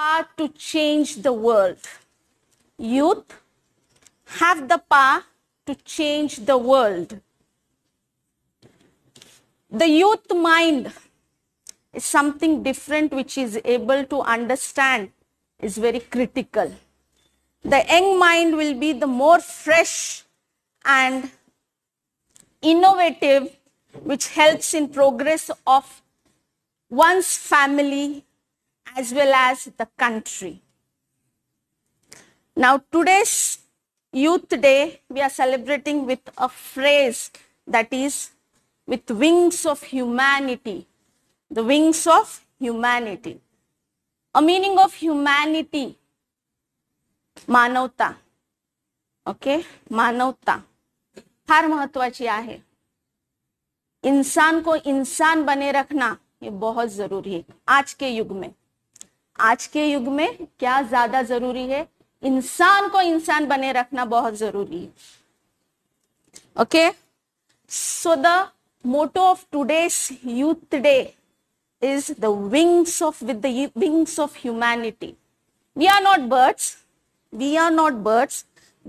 power to change the world. Youth have the power to change the world. The youth mind is something different which is able to understand is very critical. The young mind will be the more fresh and innovative which helps in progress of one's family as well as the country. Now, today's Youth Day, we are celebrating with a phrase that is with wings of humanity, the wings of humanity. A meaning of humanity, manavta okay मानवता फार महत्वाची आहे इंसान को इंसान बने रखना ये बहुत जरूरी है आज के युग में आज के युग में क्या ज्यादा जरूरी है इंसान को इंसान बने रखना बहुत जरूरी है okay so the motto of today youth day is the wings of with wings of humanity we are not birds we are not birds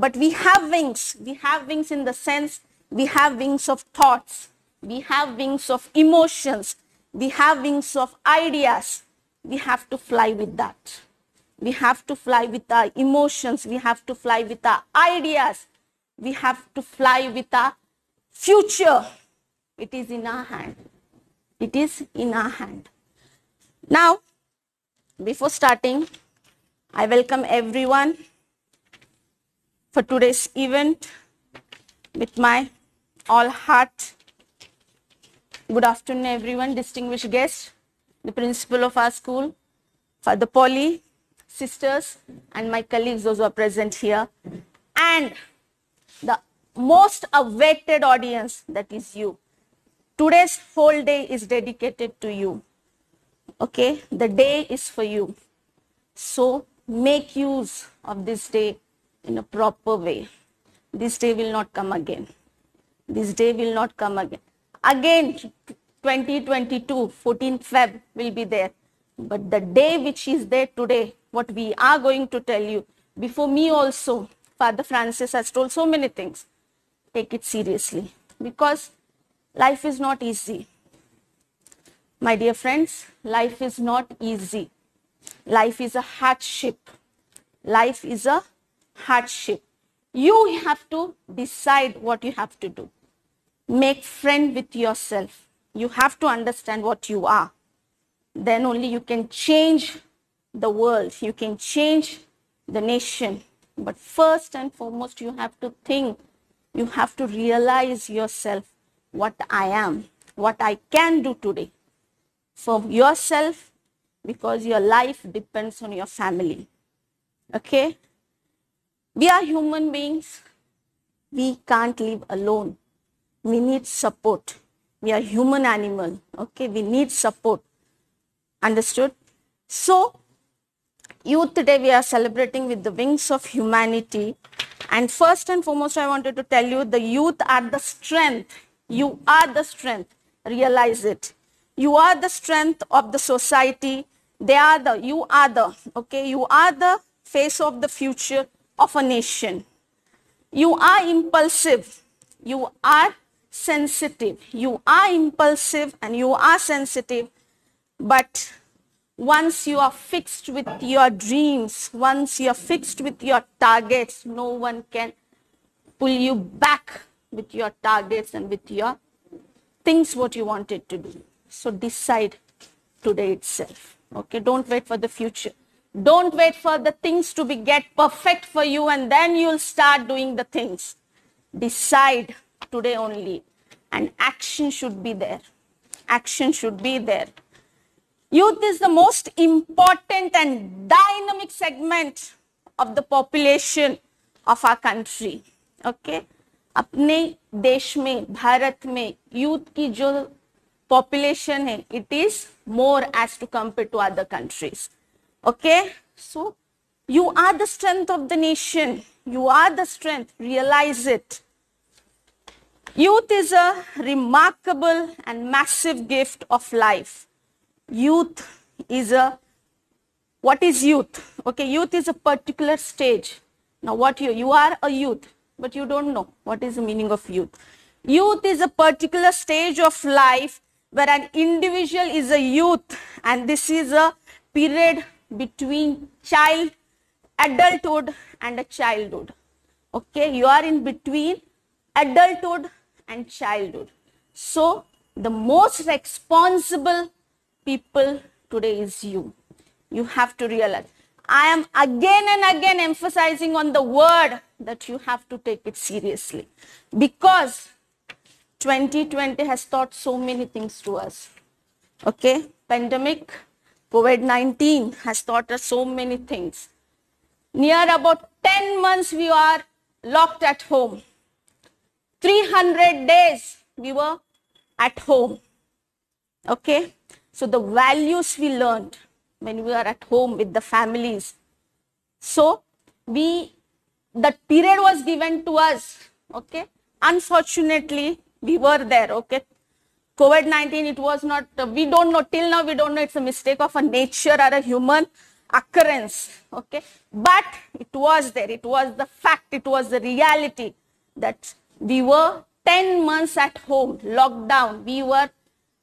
but we have wings we have wings in the sense we have wings of thoughts we have wings of emotions we have wings of ideas we have to fly with that. We have to fly with our emotions. We have to fly with our ideas. We have to fly with our future. It is in our hand. It is in our hand. Now, before starting, I welcome everyone for today's event with my all heart. Good afternoon, everyone, distinguished guests the principal of our school, Father Polly, sisters, and my colleagues, those who are present here, and the most awaited audience that is you. Today's whole day is dedicated to you. Okay, the day is for you. So make use of this day in a proper way. This day will not come again. This day will not come again. Again, 2022, 14 Feb will be there. But the day which is there today, what we are going to tell you, before me also, Father Francis has told so many things. Take it seriously because life is not easy. My dear friends, life is not easy. Life is a hardship. Life is a hardship. You have to decide what you have to do. Make friend with yourself you have to understand what you are. Then only you can change the world. You can change the nation. But first and foremost, you have to think. You have to realize yourself what I am, what I can do today for yourself because your life depends on your family. Okay? We are human beings. We can't live alone. We need support. We are human animal. Okay, we need support. Understood? So, Youth Day we are celebrating with the wings of humanity. And first and foremost, I wanted to tell you the youth are the strength. You are the strength. Realize it. You are the strength of the society. They are the, you are the, okay, you are the face of the future of a nation. You are impulsive. You are sensitive. You are impulsive and you are sensitive. But once you are fixed with your dreams, once you are fixed with your targets, no one can pull you back with your targets and with your things what you wanted to do. So decide today itself. Okay, don't wait for the future. Don't wait for the things to be get perfect for you and then you'll start doing the things. Decide today only and action should be there. Action should be there. Youth is the most important and dynamic segment of the population of our country. Okay? अपने देश में भारत में youth की जो population है it is more as to compare to other countries. Okay? So, you are the strength of the nation. You are the strength. Realize it. Youth is a remarkable and massive gift of life. Youth is a, what is youth? Okay, youth is a particular stage. Now what you, you are a youth, but you don't know what is the meaning of youth. Youth is a particular stage of life where an individual is a youth and this is a period between child, adulthood and a childhood. Okay, you are in between adulthood and childhood. So, the most responsible people today is you. You have to realize. I am again and again emphasizing on the word that you have to take it seriously because 2020 has taught so many things to us. Okay, pandemic, COVID 19 has taught us so many things. Near about 10 months, we are locked at home. 300 days we were at home. Okay. So the values we learned when we were at home with the families. So we, that period was given to us. Okay. Unfortunately, we were there. Okay. COVID-19, it was not, we don't know, till now we don't know it's a mistake of a nature or a human occurrence. Okay. But it was there. It was the fact. It was the reality that we were 10 months at home, locked down. We were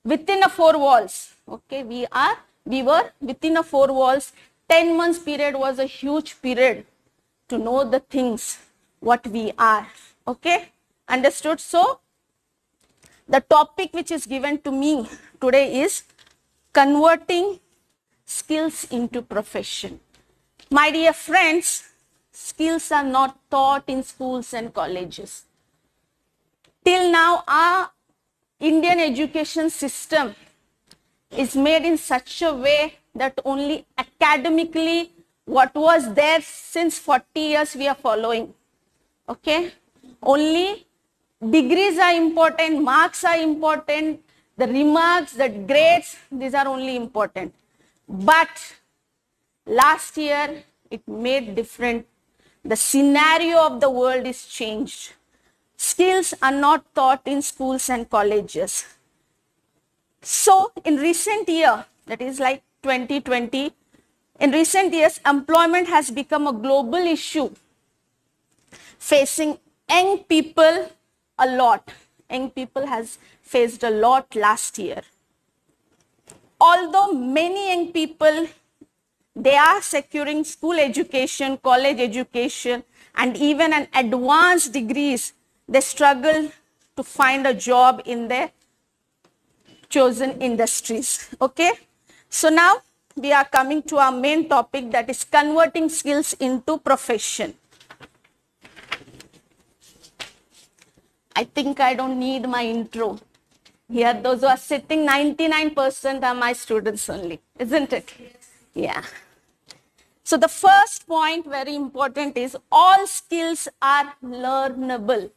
within the four walls. Okay, we are, we were within the four walls. 10 months period was a huge period to know the things, what we are. Okay, understood? So, the topic which is given to me today is converting skills into profession. My dear friends, skills are not taught in schools and colleges. Till now, our Indian education system is made in such a way that only academically what was there since 40 years we are following. Okay? Only degrees are important, marks are important, the remarks, the grades, these are only important. But last year, it made different. The scenario of the world is changed skills are not taught in schools and colleges. So in recent year, that is like 2020, in recent years, employment has become a global issue facing young people a lot. Young people has faced a lot last year. Although many young people, they are securing school education, college education, and even an advanced degrees they struggle to find a job in their chosen industries. Okay. So now we are coming to our main topic that is converting skills into profession. I think I don't need my intro. Here, those who are sitting, 99% are my students only, isn't it? Yeah. So the first point, very important, is all skills are learnable.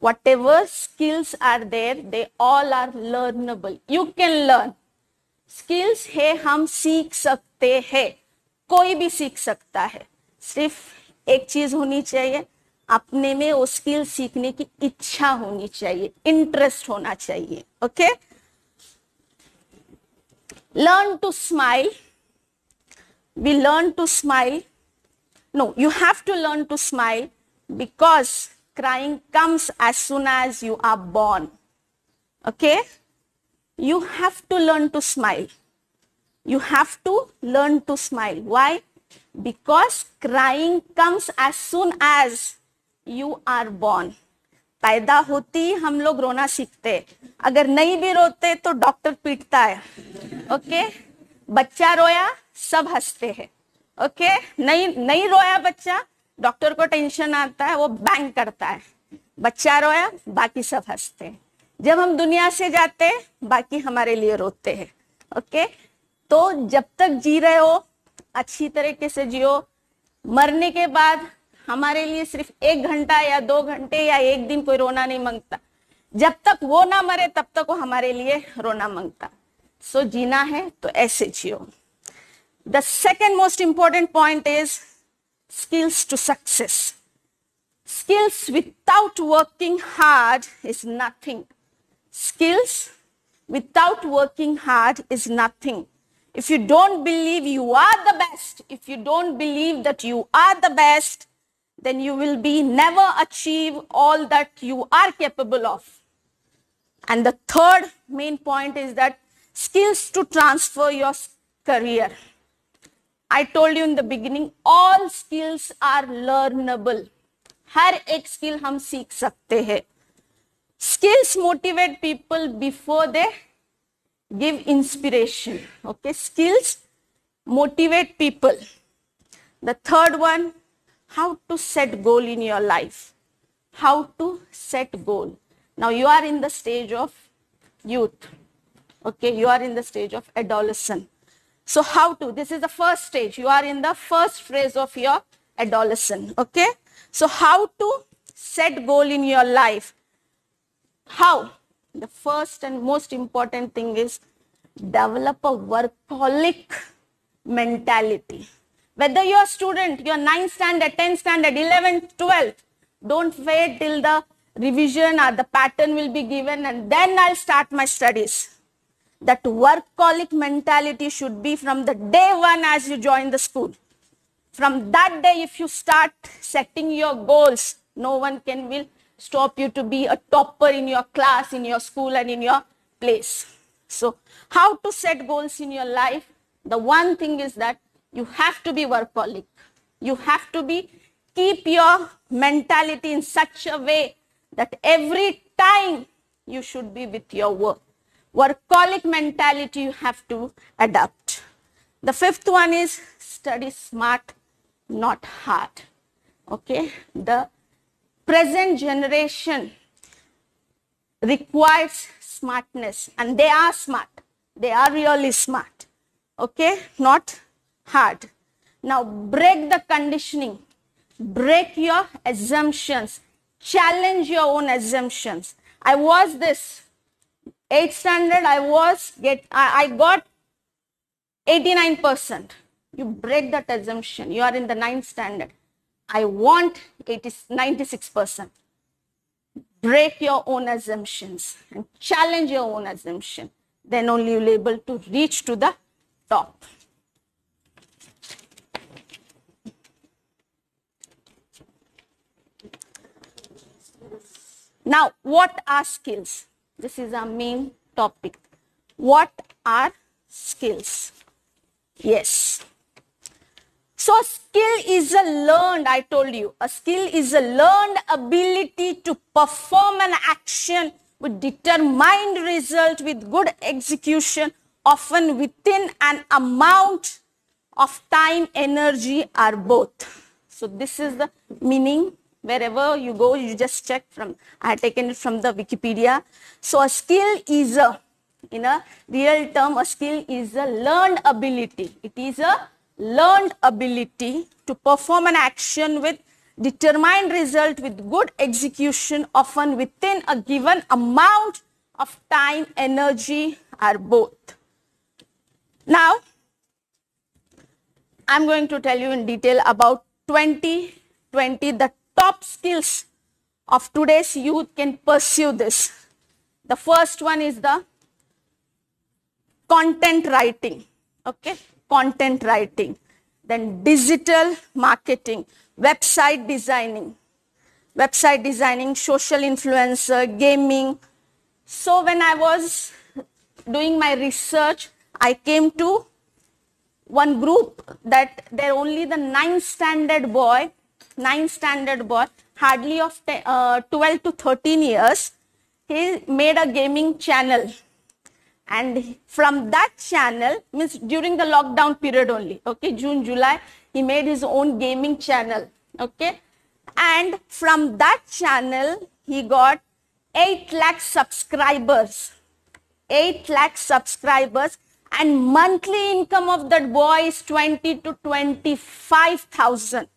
whatever skills are there they all are learnable you can learn skills है हम सीख सकते हैं कोई भी सीख सकता है सिर्फ एक चीज होनी चाहिए अपने में वो स्किल सीखने की इच्छा होनी चाहिए इंटरेस्ट होना चाहिए okay learn to smile we learn to smile no you have to learn to smile because crying comes as soon as you are born. Okay? You have to learn to smile. You have to learn to smile. Why? Because crying comes as soon as you are born. पैदा होती ही हम लोग रोना सीखते अगर नहीं भी रोते तो डॉक्टर पीटता है ओके बच्चा रोया सब हंसते हैं ओके नहीं नहीं रोया बच्चा डॉक्टर को टेंशन आता है वो बैंक करता है बच्चा रोया बाकी सब हंसते हैं जब हम दुनिया से जाते हैं बाकी हमारे लिए रोते हैं ओके तो जब तक जी रहे हो अच्छी तरीके से जियो मरने के बाद हमारे लिए सिर्फ एक घंटा या दो घंटे या एक दिन कोई रोना नहीं मांगता जब तक वो ना मरे तब तक वो हमारे लिए रोना मांगता सो जीना है तो ऐसे जियो the second most important point is skills to success. Skills without working hard is nothing. Skills without working hard is nothing. If you don't believe you are the best, if you don't believe that you are the best, then you will be never achieve all that you are capable of. And the third main point is that skills to transfer your career. I told you in the beginning, all skills are learnable. हर एक skill हम सीख सकते हैं skills motivate people before they give inspiration okay skills motivate people the third one how to set goal in your life how to set goal now you are in the stage of youth okay you are in the stage of adolescence. So how to? This is the first stage. You are in the first phase of your adolescent. Okay. So how to set goal in your life? How? The first and most important thing is develop a workaholic mentality. Whether you're a student, you're 9th standard, 10th standard, 11th, 12th, don't wait till the revision or the pattern will be given and then I'll start my studies that workaholic mentality should be from the day one as you join the school. From that day, if you start setting your goals, no one can will stop you to be a topper in your class, in your school and in your place. So how to set goals in your life? The one thing is that you have to be workaholic. You have to be keep your mentality in such a way that every time you should be with your work workaholic mentality you have to adopt. The fifth one is study smart, not hard. Okay, the present generation requires smartness and they are smart. They are really smart. Okay, not hard. Now break the conditioning, break your assumptions, challenge your own assumptions. I was this 8th standard I was get I, I got 89%. You break that assumption. You are in the 9th standard. I want 80, 96%. Break your own assumptions and challenge your own assumption. Then only you'll able to reach to the top. Now, what are skills? This is our main topic. What are skills? Yes. So skill is a learned, I told you, a skill is a learned ability to perform an action with determined result with good execution, often within an amount of time, energy or both. So this is the meaning wherever you go you just check from i had taken it from the wikipedia so a skill is a in a real term a skill is a learned ability it is a learned ability to perform an action with determined result with good execution often within a given amount of time energy or both now i'm going to tell you in detail about 2020 the top skills of today's youth can pursue this. The first one is the content writing. Okay, content writing. Then digital marketing, website designing, website designing, social influencer, gaming. So when I was doing my research, I came to one group that they're only the ninth standard boy 9 standard boy, hardly of uh, 12 to 13 years, he made a gaming channel. And from that channel, means during the lockdown period only, okay, June, July, he made his own gaming channel, okay. And from that channel, he got 8 lakh subscribers. 8 lakh subscribers and monthly income of that boy is 20 to 25,000.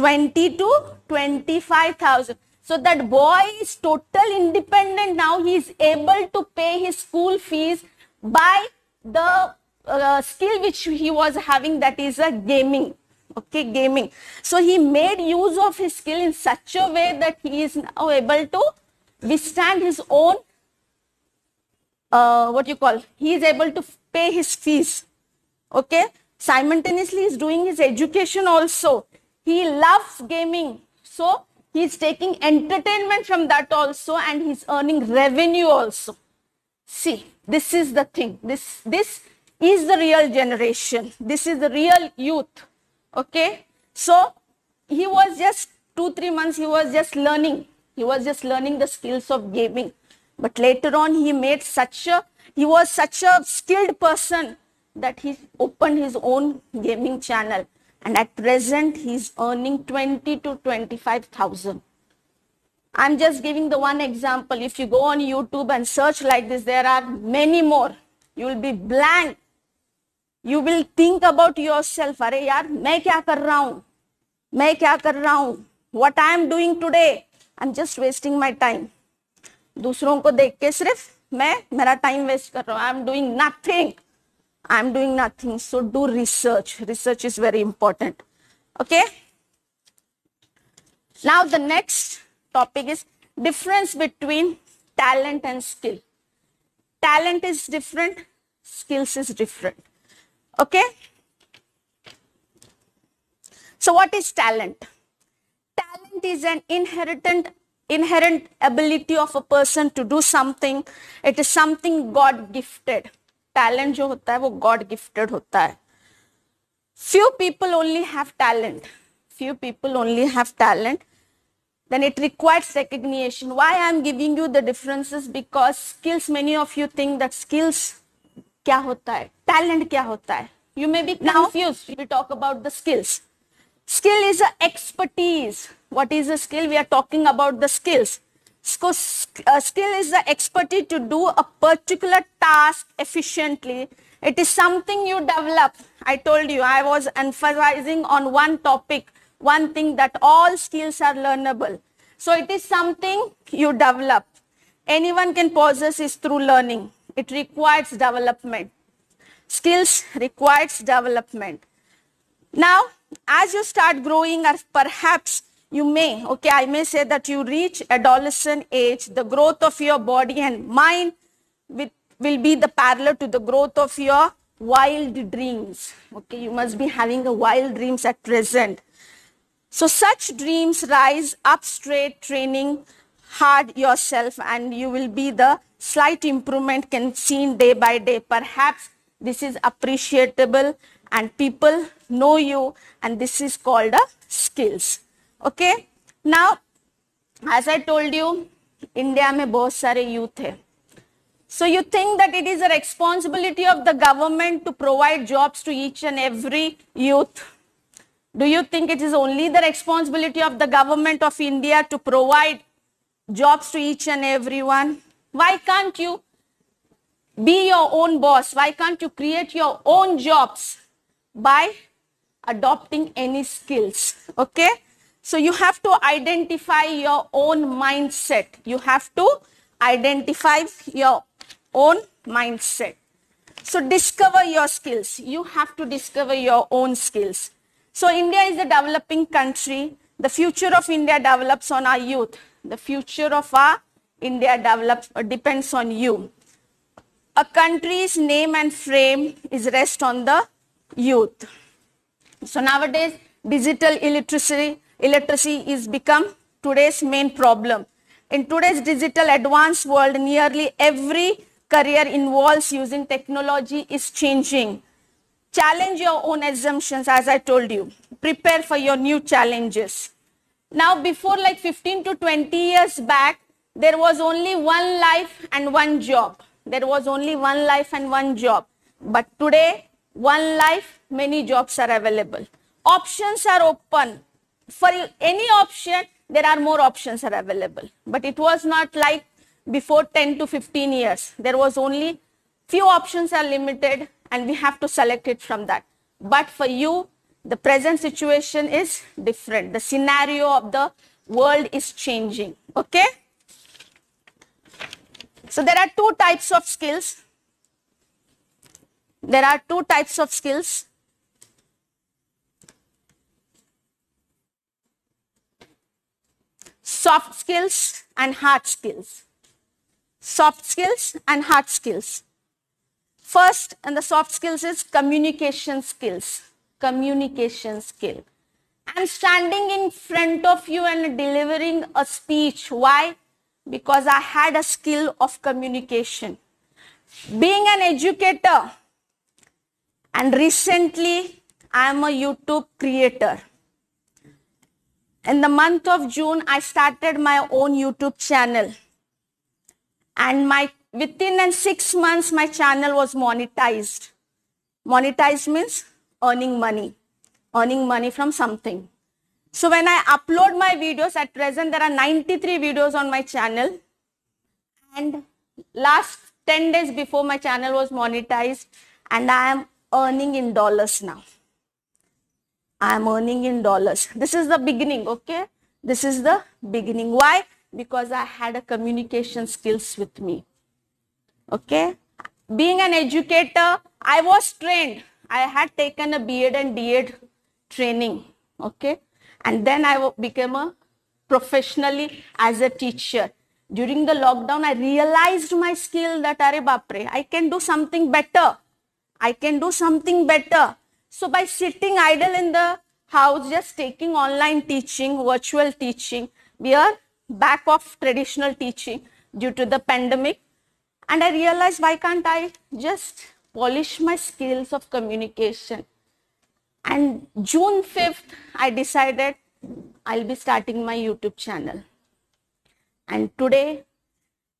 20 to 25,000. So that boy is total independent now. He is able to pay his school fees by the uh, skill which he was having that is a uh, gaming okay gaming so he made use of his skill in such a way that he is now able to withstand his own uh, what you call he is able to pay his fees okay simultaneously he is doing his education also he loves gaming. So he's taking entertainment from that also and he's earning revenue also. See, this is the thing. This, this is the real generation. This is the real youth. Okay. So he was just two, three months, he was just learning. He was just learning the skills of gaming. But later on, he made such a, he was such a skilled person that he opened his own gaming channel and at present he is earning 20 to 25,000. I'm just giving the one example. If you go on YouTube and search like this, there are many more. You will be blank. You will think about yourself. Are yaar, main kya kar raha hun? Main kya kar raha hun? What I am doing today? I'm just wasting my time. दूसरों को देख के सिर्फ मैं मेरा time waste कर रहा हूँ I am doing nothing I'm doing nothing. So do research. Research is very important. Okay. Now the next topic is difference between talent and skill. Talent is different. Skills is different. Okay. So what is talent? Talent is an inherent inherent ability of a person to do something. It is something God gifted talent जो होता है वो God gifted होता है few people only have talent few people only have talent then it requires रिक्वायर्सिग्निएशन why I am giving you the differences because skills many of you think that skills क्या होता है टैलेंट क्या होता है you may be confuse we talk about the skills skill is a expertise what is a skill we are talking about the skills So uh, skill is the expertise to do a particular task efficiently. It is something you develop. I told you, I was emphasizing on one topic, one thing that all skills are learnable. So it is something you develop. Anyone can possess is through learning. It requires development. Skills requires development. Now, as you start growing or perhaps you may, okay, I may say that you reach adolescent age, the growth of your body and mind will, be the parallel to the growth of your wild dreams. Okay, you must be having a wild dreams at present. So such dreams rise up straight training hard yourself and you will be the slight improvement can seen day by day. Perhaps this is appreciable and people know you and this is called a skills. Okay. Now, as I told you, India में बहुत सारे youth है so you think that it is a responsibility of the government to provide jobs to each and every youth do you think it is only the responsibility of the government of india to provide jobs to each and everyone why can't you be your own boss why can't you create your own jobs by adopting any skills okay so you have to identify your own mindset. You have to identify your own mindset. So discover your skills. You have to discover your own skills. So India is a developing country. The future of India develops on our youth. The future of our India develops uh, depends on you. A country's name and frame is rest on the youth. So nowadays, digital illiteracy illiteracy is become today's main problem. In today's digital advanced world, nearly every career involves using technology is changing. Challenge your own assumptions as I told you. Prepare for your new challenges. Now before like 15 to 20 years back, there was only one life and one job. There was only one life and one job. But today, one life, many jobs are available. Options are open for any option, there are more options are available. But it was not like before 10 to 15 years. There was only few options are limited and we have to select it from that. But for you, the present situation is different. The scenario of the world is changing. Okay. So there are two types of skills. There are two types of skills. soft skills and hard skills. Soft skills and hard skills. First, and the soft skills is communication skills. Communication skill. I'm standing in front of you and delivering a speech. Why? Because I had a skill of communication. Being an educator, and recently I am a YouTube creator in the month of June, I started my own YouTube channel. And my within six months, my channel was monetized. Monetized means earning money, earning money from something. So when I upload my videos, at present there are 93 videos on my channel. And last 10 days before my channel was monetized and I am earning in dollars now. I am earning in dollars. This is the beginning, okay? This is the beginning. Why? Because I had a communication skills with me. Okay? Being an educator, I was trained. I had taken a B.Ed and D.Ed training. Okay? And then I became a professionally as a teacher. During the lockdown, I realized my skill that, are bapre, I can do something better. I can do something better. So by sitting idle in the house, just taking online teaching, virtual teaching, we are back off traditional teaching due to the pandemic. And I realized why can't I just polish my skills of communication. And June 5th, I decided I'll be starting my YouTube channel. And today,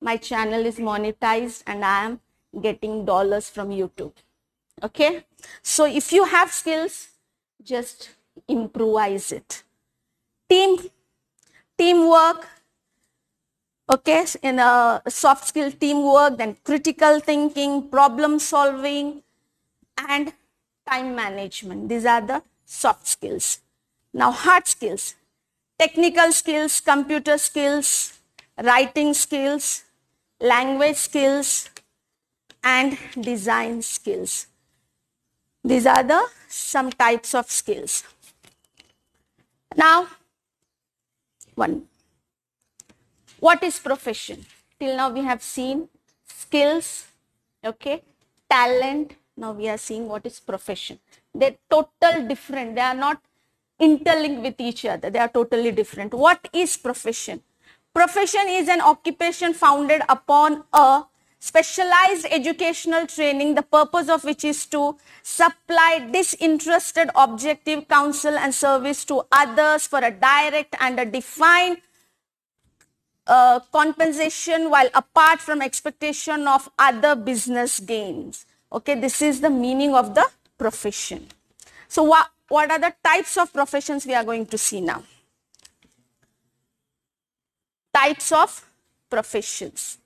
my channel is monetized and I am getting dollars from YouTube okay so if you have skills just improvise it team teamwork okay in a soft skill teamwork then critical thinking problem solving and time management these are the soft skills now hard skills technical skills computer skills writing skills language skills and design skills these are the some types of skills. Now, one. What is profession? Till now we have seen skills, okay, talent. Now we are seeing what is profession. They're total different. They are not interlinked with each other. They are totally different. What is profession? Profession is an occupation founded upon a specialized educational training, the purpose of which is to supply disinterested objective counsel and service to others for a direct and a defined uh, compensation while apart from expectation of other business gains. Okay, this is the meaning of the profession. So what are the types of professions we are going to see now? Types of professions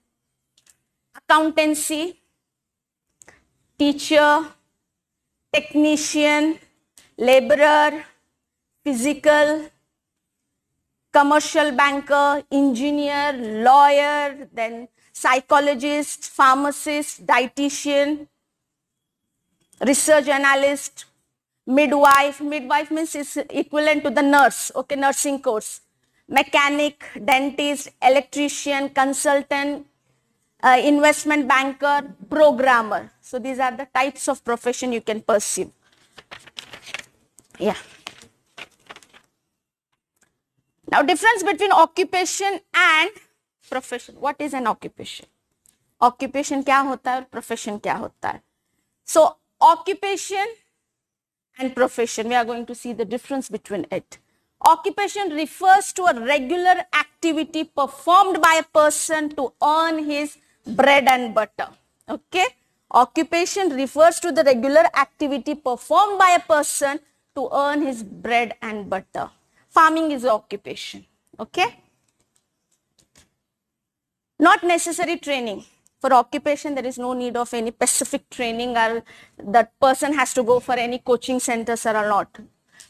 accountancy, teacher, technician, laborer, physical, commercial banker, engineer, lawyer, then psychologist, pharmacist, dietitian, research analyst, midwife. Midwife means is equivalent to the nurse, okay, nursing course. Mechanic, dentist, electrician, consultant, uh, investment banker, programmer. So these are the types of profession you can pursue. Yeah. Now difference between occupation and profession. What is an occupation? Occupation क्या होता है profession क्या होता है? So occupation and profession. We are going to see the difference between it. Occupation refers to a regular activity performed by a person to earn his bread and butter. Okay. Occupation refers to the regular activity performed by a person to earn his bread and butter. Farming is occupation. Okay. Not necessary training. For occupation, there is no need of any specific training or that person has to go for any coaching centers or not.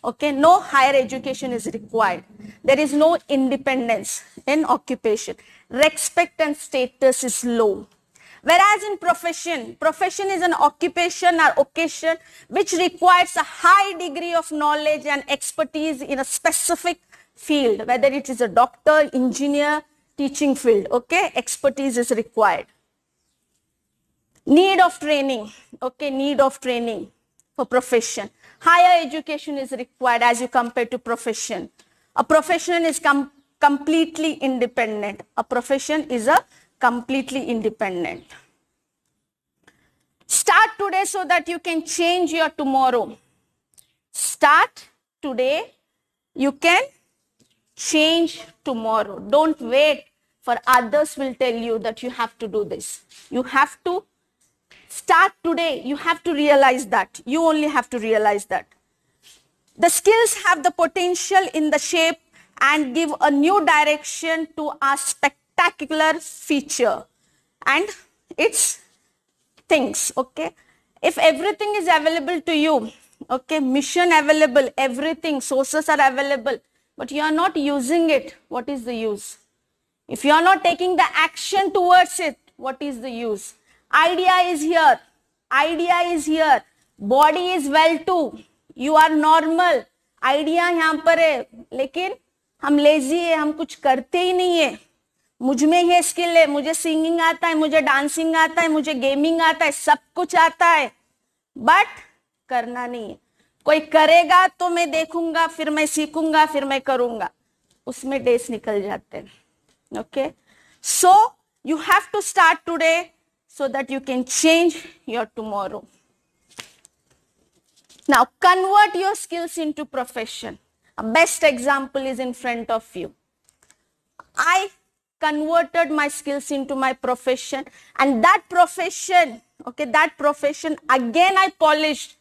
Okay. No higher education is required. There is no independence in occupation respect and status is low. Whereas in profession, profession is an occupation or occasion which requires a high degree of knowledge and expertise in a specific field, whether it is a doctor, engineer, teaching field, okay, expertise is required. Need of training, okay, need of training for profession. Higher education is required as you compare to profession. A profession is com completely independent. A profession is a completely independent. Start today so that you can change your tomorrow. Start today. You can change tomorrow. Don't wait for others will tell you that you have to do this. You have to start today. You have to realize that. You only have to realize that. The skills have the potential in the shape and give a new direction to our spectacular feature and its things okay if everything is available to you okay mission available everything sources are available but you are not using it what is the use if you are not taking the action towards it what is the use idea is here idea is here Body is well too. You are normal. Idea पर है हम lazy है हम कुछ करते ही नहीं है मुझ में ये स्किल है मुझे सिंगिंग आता है मुझे डांसिंग आता है मुझे गेमिंग आता है सब कुछ आता है बट करना नहीं है कोई करेगा तो मैं देखूंगा फिर मैं सीखूंगा फिर मैं करूंगा उसमें डेस निकल जाते हैं okay so you have to start today so that you can change your tomorrow now convert your skills into profession best example is in front of you. I converted my skills into my profession and that profession, okay, that profession again I polished,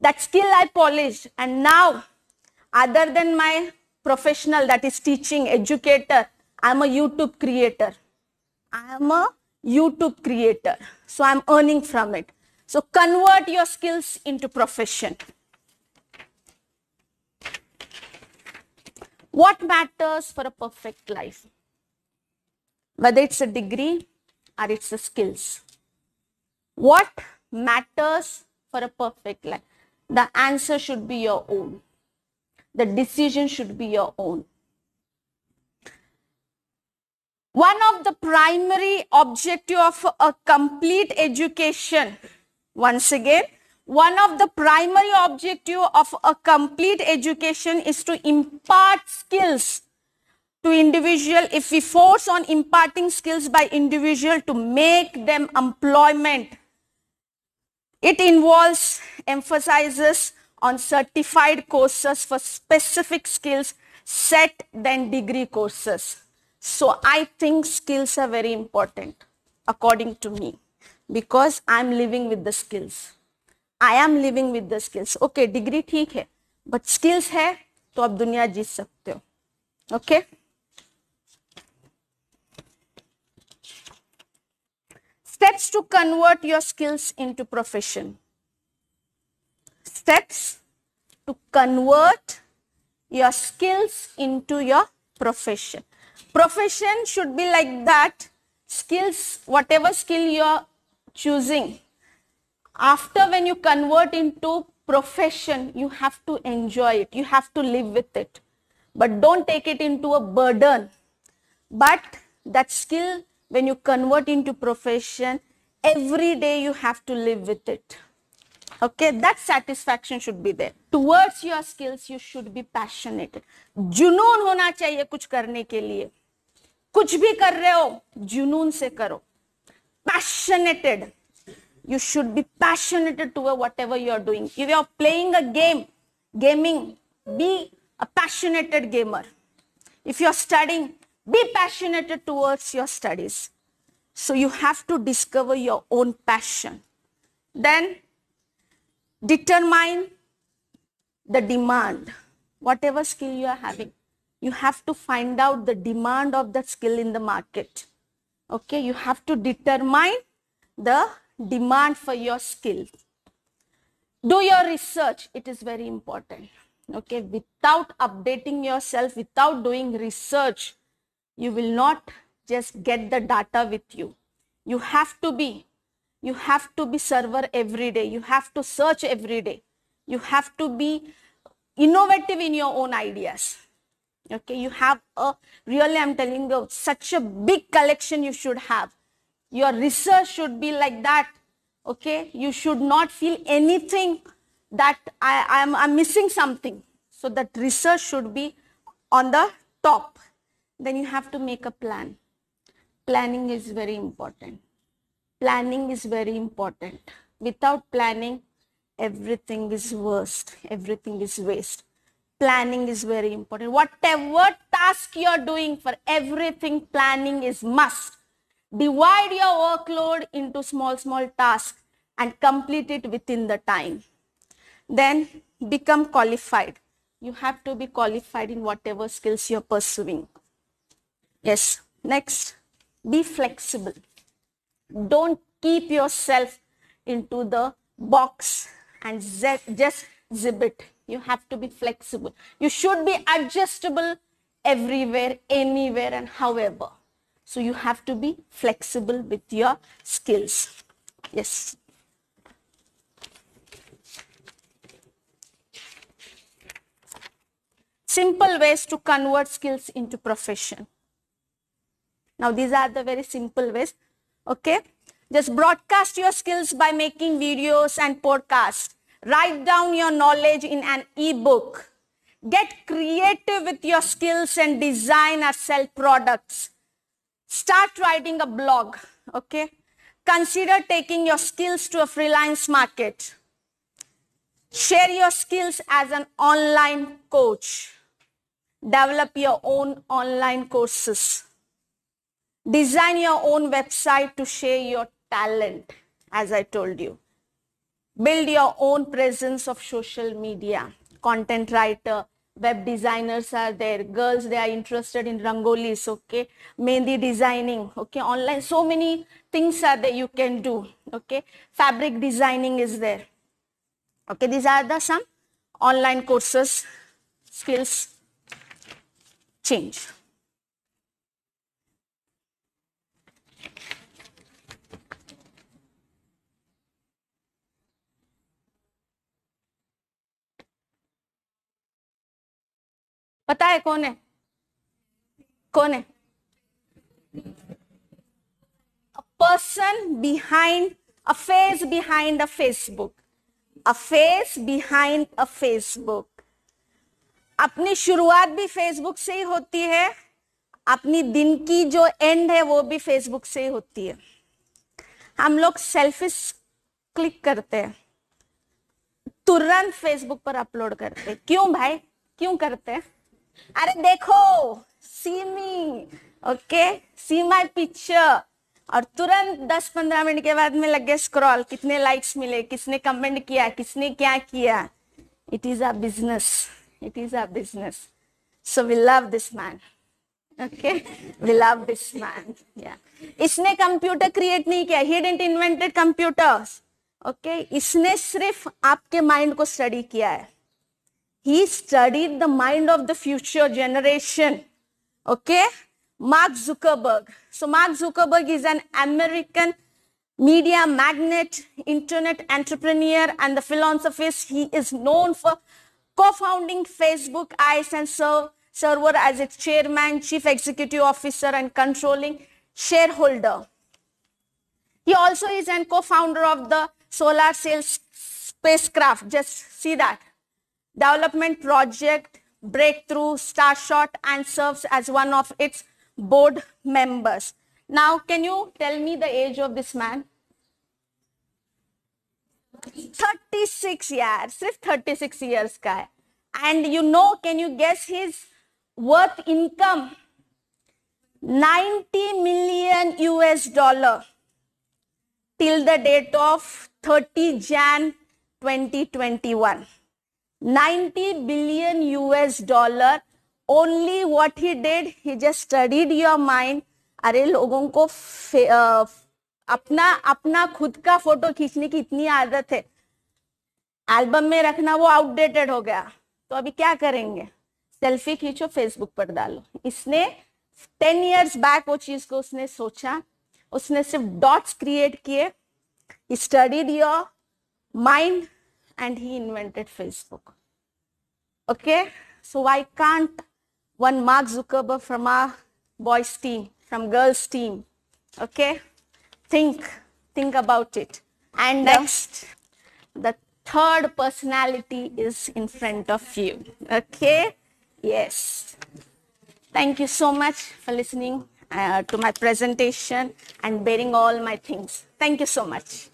that skill I polished and now other than my professional that is teaching, educator, I am a YouTube creator. I am a YouTube creator. So I am earning from it. So convert your skills into profession. What matters for a perfect life? Whether it's a degree or it's the skills. What matters for a perfect life? The answer should be your own. The decision should be your own. One of the primary objective of a complete education, once again, one of the primary objective of a complete education is to impart skills to individual if we force on imparting skills by individual to make them employment it involves emphasizes on certified courses for specific skills set than degree courses so i think skills are very important according to me because i'm living with the skills I am living with the skills. Okay, degree ठीक है but skills है तो आप दुनिया जीत सकते हो okay okay? steps to convert your skills into profession steps to convert your skills into your profession profession should be like that skills whatever skill you are choosing after when you convert into profession, you have to enjoy it. You have to live with it. But don't take it into a burden. But that skill, when you convert into profession, every day you have to live with it. Okay, that satisfaction should be there. Towards your skills, you should be passionate. Junoon होना चाहिए कुछ करने के लिए कुछ भी कर रहे हो जुनून से करो Passionated you should be passionate towards whatever you are doing. If you are playing a game, gaming, be a passionate gamer. If you are studying, be passionate towards your studies. So you have to discover your own passion. Then determine the demand. Whatever skill you are having, you have to find out the demand of that skill in the market. Okay, you have to determine the demand for your skill. Do your research. It is very important. Okay. Without updating yourself, without doing research, you will not just get the data with you. You have to be. You have to be server every day. You have to search every day. You have to be innovative in your own ideas okay you have a really i'm telling you such a big collection you should have your research should be like that. Okay. You should not feel anything that I, I'm, I'm missing something. So that research should be on the top. Then you have to make a plan. Planning is very important. Planning is very important. Without planning, everything is worst. Everything is waste. Planning is very important. Whatever task you're doing for everything, planning is must divide your workload into small small tasks and complete it within the time then become qualified you have to be qualified in whatever skills you're pursuing yes next be flexible don't keep yourself into the box and just zip it you have to be flexible you should be adjustable everywhere anywhere and however so you have to be flexible with your skills. Yes. Simple ways to convert skills into profession. Now these are the very simple ways. Okay. Just broadcast your skills by making videos and podcasts. Write down your knowledge in an e-book. Get creative with your skills and design or sell products. Start writing a blog, okay? Consider taking your skills to a freelance market. Share your skills as an online coach. Develop your own online courses. Design your own website to share your talent, as I told you. Build your own presence of social media, content writer, web designers are there girls they are interested in rangolis okay mainly designing okay online so many things are that you can do okay fabric designing is there okay these are the some online courses skills change पता है कौन है कौन है person behind a face behind a Facebook a face behind a Facebook अपनी शुरुआत भी Facebook से ही होती है अपनी दिन की जो एंड है वो भी फेसबुक से ही होती है हम लोग सेल्फिस क्लिक करते हैं तुरंत फेसबुक पर अपलोड करते हैं क्यों भाई क्यों करते हैं अरे देखो सी मी ओके सी माई पिक्चर और तुरंत 10-15 मिनट के बाद में लग गए स्क्रॉल कितने लाइक्स मिले किसने कमेंट किया किसने क्या किया it is a business it is a business so we love this man okay we love this man या इसने कंप्यूटर क्रिएट नहीं किया he didn't invented computer okay इसने सिर्फ आपके माइंड को स्टडी किया है He studied the mind of the future generation. Okay? Mark Zuckerberg. So Mark Zuckerberg is an American media magnate, internet entrepreneur, and the philanthropist. He is known for co-founding Facebook, ICE, and Serve Server as its chairman, chief executive officer, and controlling shareholder. He also is an co-founder of the solar sail spacecraft. Just see that development project breakthrough starshot and serves as one of its board members. Now, can you tell me the age of this man? 36 years, 36 years guy. And you know, can you guess his worth income? 90 million US dollar till the date of 30 Jan 2021. 90 billion US dollar. Only what he did, he just studied your mind. अरे लोगों को अपना अपना खुद का photo खींचने की इतनी आदत है एल्बम में रखना वो आउटडेटेड हो गया तो अभी क्या करेंगे सेल्फी खींचो फेसबुक पर डालो इसने टेन इयर्स बैक वो चीज को उसने सोचा उसने सिर्फ डॉट्स क्रिएट किए studied your mind and he invented Facebook. Okay, so why can't one Mark Zuckerberg from our boys team, from girls team, okay, think, think about it. And next, the third personality is in front of you, okay, yes. Thank you so much for listening uh, to my presentation and bearing all my things. Thank you so much.